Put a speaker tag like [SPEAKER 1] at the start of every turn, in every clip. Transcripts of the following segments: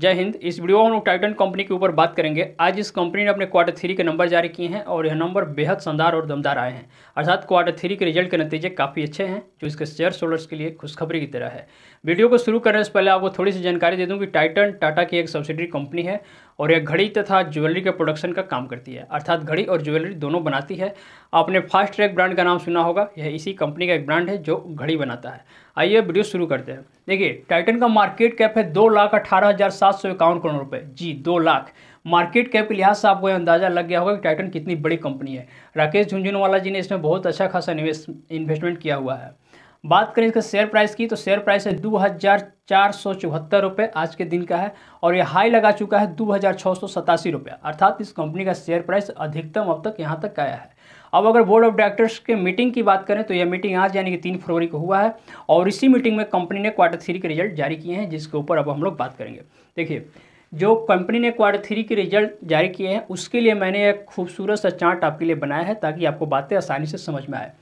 [SPEAKER 1] जय हिंद इस वीडियो में हम लोग टाइटन कंपनी के ऊपर बात करेंगे आज इस कंपनी ने अपने क्वार्टर थ्री के नंबर जारी किए हैं और यह नंबर बेहद शानदार और दमदार आए हैं अर्थात क्वार्टर थ्री के रिजल्ट के नतीजे काफ़ी अच्छे हैं जो इसके शेयर होल्डर्स के लिए खुशखबरी की तरह है वीडियो को शुरू करने से पहले आपको थोड़ी सी जानकारी दे दूँ कि टाइटन टाटा की एक सब्सिडरी कंपनी है और यह घड़ी तथा ज्वेलरी के प्रोडक्शन का काम करती है अर्थात घड़ी और ज्वेलरी दोनों बनाती है आपने फास्ट ट्रैक ब्रांड का नाम सुना होगा यह इसी कंपनी का एक ब्रांड है जो घड़ी बनाता है आइए वीडियो शुरू करते हैं देखिए टाइटन का मार्केट कैप है दो लाख अठारह हज़ार सात सौ इक्यावन करोड़ रुपए जी दो लाख मार्केट कैप के लिहाज से आपको यह अंदाजा लग गया होगा कि टाइटन कितनी बड़ी कंपनी है राकेश झुंझुनवाला जी ने इसमें बहुत अच्छा खासा निवेश इन्वेस्टमेंट किया हुआ है बात करें इसका शेयर प्राइस की तो शेयर प्राइस है दो हज़ार चार सौ चौहत्तर रुपये आज के दिन का है और ये हाई लगा चुका है दो हज़ार छः सौ सतासी रुपये अर्थात इस कंपनी का शेयर प्राइस अधिकतम अब तक यहाँ तक आया है अब अगर बोर्ड ऑफ डायरेक्टर्स के मीटिंग की बात करें तो यह मीटिंग आज यानी कि तीन फरवरी को हुआ है और इसी मीटिंग में कंपनी ने क्वार्टर थ्री के रिजल्ट जारी किए हैं जिसके ऊपर अब हम लोग बात करेंगे देखिए जो कंपनी ने क्वार्टर थ्री के रिजल्ट जारी किए हैं उसके लिए मैंने एक खूबसूरत सा चार्ट आपके लिए बनाया है ताकि आपको बातें आसानी से समझ में आए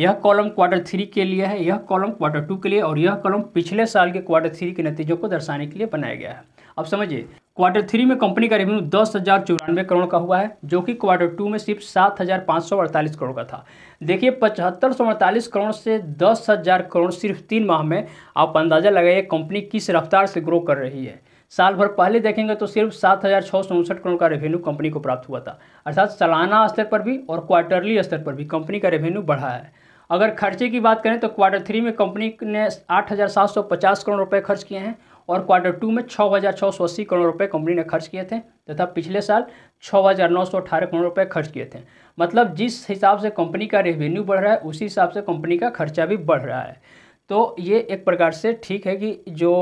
[SPEAKER 1] यह कॉलम क्वार्टर थ्री के लिए है यह कॉलम क्वार्टर टू के लिए और यह कॉलम पिछले साल के क्वार्टर थ्री के नतीजों को दर्शाने के लिए बनाया गया है अब समझिए क्वार्टर थ्री में कंपनी का रेवेन्यू दस हज़ार चौरानवे करोड़ का हुआ है जो कि क्वार्टर टू में सिर्फ सात हज़ार पाँच सौ अड़तालीस करोड़ का था देखिए पचहत्तर सौ अड़तालीस करोड़ से दस हज़ार करोड़ सिर्फ तीन माह में आप अंदाज़ा लगाइए कंपनी किस रफ्तार से ग्रो कर रही है साल भर पहले देखेंगे तो सिर्फ सात हज़ार छः सौ उनसठ करोड़ का रेवेन्यू कंपनी को प्राप्त हुआ था अर्थात सालाना स्तर पर भी और क्वार्टरली स्तर पर भी कंपनी का रेवेन्यू बढ़ा है अगर खर्चे की बात करें तो क्वार्टर थ्री में कंपनी ने 8,750 करोड़ रुपए खर्च किए हैं और क्वार्टर टू में 6,680 करोड़ रुपए कंपनी ने खर्च किए थे तथा पिछले साल 6,918 करोड़ रुपए खर्च किए थे मतलब जिस हिसाब से कंपनी का रेवेन्यू बढ़ रहा है उसी हिसाब से कंपनी का खर्चा भी बढ़ रहा है तो ये एक प्रकार से ठीक है कि जो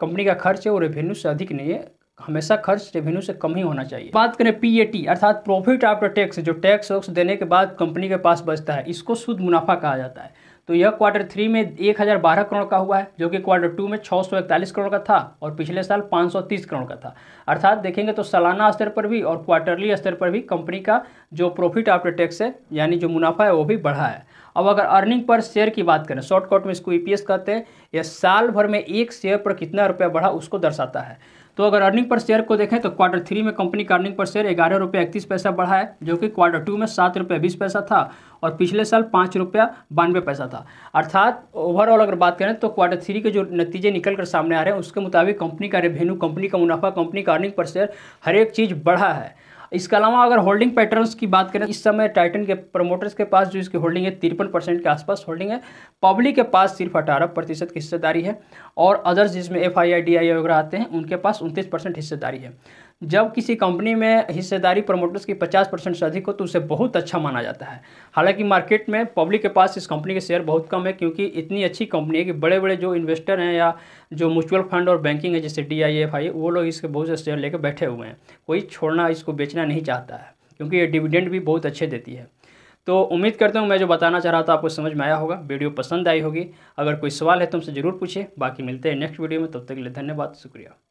[SPEAKER 1] कंपनी का खर्च है वो रेवेन्यू से अधिक नहीं है हमेशा खर्च रेवेन्यू से कम ही होना चाहिए बात करें पीएटी अर्थात प्रॉफिट आफ्टर टैक्स जो टैक्स वैक्स देने के बाद कंपनी के पास बचता है इसको शुद्ध मुनाफा कहा जाता है तो यह क्वार्टर थ्री में एक हज़ार बारह करोड़ का हुआ है जो कि क्वार्टर टू में छः सौ इकतालीस करोड़ का था और पिछले साल पाँच सौ तीस करोड़ का था अर्थात देखेंगे तो सालाना स्तर पर भी और क्वार्टरली स्तर पर भी कंपनी का जो प्रॉफिट आफ्टर टैक्स है यानी जो मुनाफा है वो भी बढ़ा है अब अगर अर्निंग पर शेयर की बात करें शॉर्टकट में इसको ई e कहते हैं यह साल भर में एक शेयर पर कितना रुपया बढ़ा उसको दर्शाता है तो अगर अर्निंग पर शेयर को देखें तो क्वार्टर थ्री में कंपनी का अर्निंग पर शेयर ग्यारह रुपये इकतीस पैसा बढ़ा है जो कि क्वार्टर टू में सात रुपये बीस पैसा था और पिछले साल पाँच रुपया बानवे पैसा था अर्थात ओवरऑल अगर बात करें तो क्वार्टर थ्री के जो नतीजे निकल कर सामने आ रहे हैं उसके मुताबिक कंपनी का रेवेन्यू कंपनी का मुनाफा कंपनी का अर्निंग पर शेयर हर एक चीज़ बढ़ा है इसके अलावा अगर होल्डिंग पैटर्न्स की बात करें इस समय टाइटन के प्रमोटर्स के पास जो इसकी होल्डिंग है तिरपन परसेंट के आसपास होल्डिंग है पब्लिक के पास सिर्फ अठारह प्रतिशत की हिस्सेदारी है और अदर्स जिसमें F I I D I वगैरह आते हैं उनके पास उनतीस परसेंट हिस्सेदारी है जब किसी कंपनी में हिस्सेदारी प्रमोटर्स की 50 परसेंट से अधिक हो तो उसे बहुत अच्छा माना जाता है हालांकि मार्केट में पब्लिक के पास इस कंपनी के शेयर बहुत कम है क्योंकि इतनी अच्छी कंपनी है कि बड़े बड़े जो इन्वेस्टर हैं या जो म्यूचुअल फंड और बैंकिंग है जैसे डी आई एफ आई वो लोग इसके बहुत से शेयर लेकर बैठे हुए हैं कोई छोड़ना इसको बेचना नहीं चाहता है क्योंकि ये डिविडेंड भी बहुत अच्छे देती है तो उम्मीद करता हूँ मैं जो बताना चाह रहा था आपको समझ में आया होगा वीडियो पसंद आई होगी अगर कोई सवाल है तो हमसे ज़रूर पूछे बाकी मिलते हैं नेक्स्ट वीडियो में तब तो तक के लिए धन्यवाद शुक्रिया